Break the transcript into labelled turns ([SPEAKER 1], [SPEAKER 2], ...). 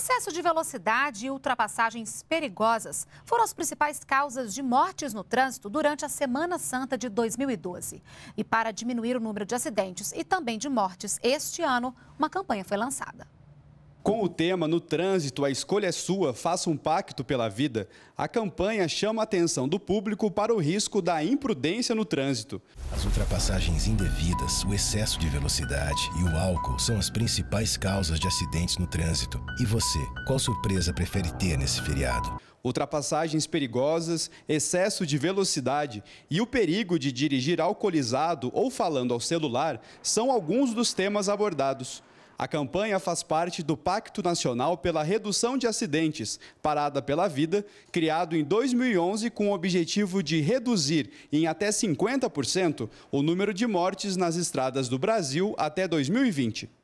[SPEAKER 1] Excesso de velocidade e ultrapassagens perigosas foram as principais causas de mortes no trânsito durante a Semana Santa de 2012. E para diminuir o número de acidentes e também de mortes este ano, uma campanha foi lançada.
[SPEAKER 2] Com o tema No Trânsito, a escolha é sua, faça um pacto pela vida, a campanha chama a atenção do público para o risco da imprudência no trânsito.
[SPEAKER 3] As ultrapassagens indevidas, o excesso de velocidade e o álcool são as principais causas de acidentes no trânsito. E você, qual surpresa prefere ter nesse feriado?
[SPEAKER 2] Ultrapassagens perigosas, excesso de velocidade e o perigo de dirigir alcoolizado ou falando ao celular são alguns dos temas abordados. A campanha faz parte do Pacto Nacional pela Redução de Acidentes, Parada pela Vida, criado em 2011 com o objetivo de reduzir em até 50% o número de mortes nas estradas do Brasil até 2020.